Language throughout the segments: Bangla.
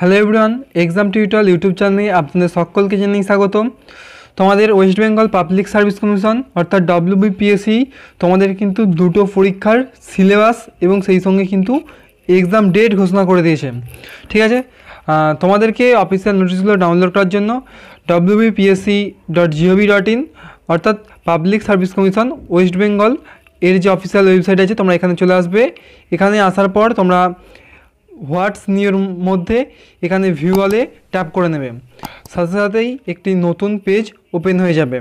hello everyone exam tutorial YouTube চ্যানেলে আপনাদের সকলকে জানিয়ে স্বাগতম তোমাদের West Bengal Public Service Commission অর্থাৎ ডব্লিউবিপিএসসি তোমাদের কিন্তু দুটো পরীক্ষার সিলেবাস এবং সেই সঙ্গে কিন্তু এক্সাম ডেট ঘোষণা করে দিয়েছে ঠিক আছে তোমাদেরকে অফিসিয়াল নোটিশগুলো ডাউনলোড করার জন্য WBPSC dot GOV dot in অর্থাৎ Public Service Commission West Bengal এর যে অফিসিয়াল ওয়েবসাইট আছে তোমরা এখানে চলে আসবে এখানে আসার পর তোমরা হোয়াটস নিউর মধ্যে এখানে ভিউ অলে ট্যাপ করে নেবে সাথে সাথেই একটি নতুন পেজ ওপেন হয়ে যাবে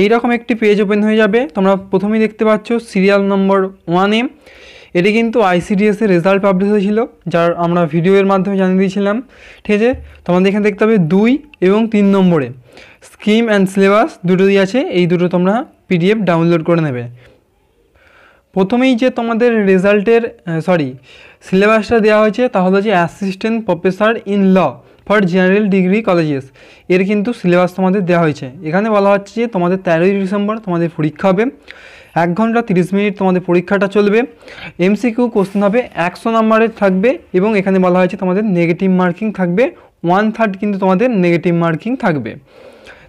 এই রকম একটি পেজ ওপেন হয়ে যাবে তোমরা প্রথমেই দেখতে পাচ্ছ সিরিয়াল নম্বর ওয়ানে এটি কিন্তু আইসিডিএস এর রেজাল্ট পাবলিশ হয়েছিল যার আমরা ভিডিওর মাধ্যমে জানিয়ে দিয়েছিলাম ঠিক আছে তোমাদের এখানে দেখতে হবে দুই এবং তিন নম্বরে স্কিম অ্যান্ড সিলেবাস দুটোই আছে এই দুটো তোমরা পিডিএফ ডাউনলোড করে নেবে প্রথমেই যে তোমাদের রেজাল্টের সরি সিলেবাসটা দেওয়া হয়েছে তা হলো যে assistant professor in law for general degree colleges এর কিন্তু সিলেবাস তোমাদের দেওয়া হয়েছে এখানে বলা হচ্ছে যে তোমাদের তেরোই ডিসেম্বর তোমাদের পরীক্ষা হবে এক ঘন্টা তিরিশ মিনিট তোমাদের পরীক্ষাটা চলবে এমসিকিউ কোশ্চেন হবে একশো নম্বরের থাকবে এবং এখানে বলা হয়েছে তোমাদের নেগেটিভ মার্কিং থাকবে ওয়ান থার্ড কিন্তু তোমাদের নেগেটিভ মার্কিং থাকবে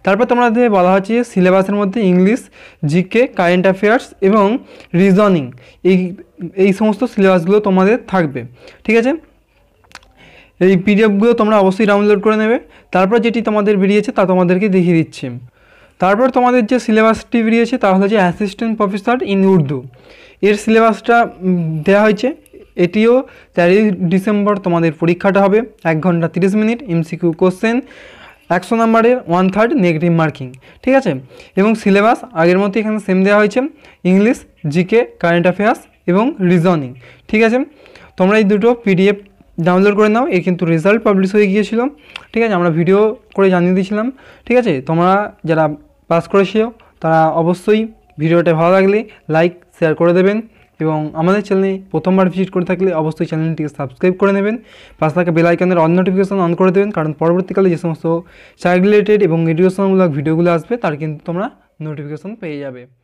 তারপর তোমাদের বলা হচ্ছে যে সিলেবাসের মধ্যে ইংলিশ জিকে কারেন্ট অ্যাফেয়ার্স এবং রিজনিং এই এই সমস্ত সিলেবাসগুলো তোমাদের থাকবে ঠিক আছে এই পিডিএফগুলো তোমরা অবশ্যই ডাউনলোড করে নেবে তারপর যেটি তোমাদের বেরিয়েছে তা তোমাদেরকে দেখিয়ে দিচ্ছি তারপর তোমাদের যে সিলেবাসটি বেরিয়েছে তা হলো যে অ্যাসিস্ট্যান্ট প্রফেসর ইন উর্দু এর সিলেবাসটা দেওয়া হয়েছে এটিও তেরোই ডিসেম্বর তোমাদের পরীক্ষাটা হবে এক ঘন্টা তিরিশ মিনিট এমসিকিউ কোশ্চেন একশো নাম্বারের ওয়ান থার্ড নেগেটিভ মার্কিং ঠিক আছে এবং সিলেবাস আগের মতো এখানে সেম দেওয়া হয়েছে ইংলিশ জিকে কারেন্ট অ্যাফেয়ার্স এবং রিজনিং ঠিক আছে তোমরা এই দুটো পিডিএফ ডাউনলোড করে নাও এর কিন্তু রেজাল্ট পাবলিশ হয়ে গিয়েছিলো ঠিক আছে আমরা ভিডিও করে জানিয়ে দিয়েছিলাম ঠিক আছে তোমরা যারা পাস করেছিও তারা অবশ্যই ভিডিওটা ভালো লাগলে লাইক শেয়ার করে দেবেন এবং আমাদের চ্যানেলে প্রথমবার ভিজিট করে থাকলে অবশ্যই চ্যানেলটিকে সাবস্ক্রাইব করে নেবেন পাশ থাকা বেল আইকনের অন নোটিফিকেশন অন করে দেবেন কারণ পরবর্তীকালে যে সমস্ত চাইল্ড রিলেটেড এবং এডুকেশনমূলক ভিডিওগুলো আসবে তার কিন্তু তোমরা নোটিফিকেশন পেয়ে যাবে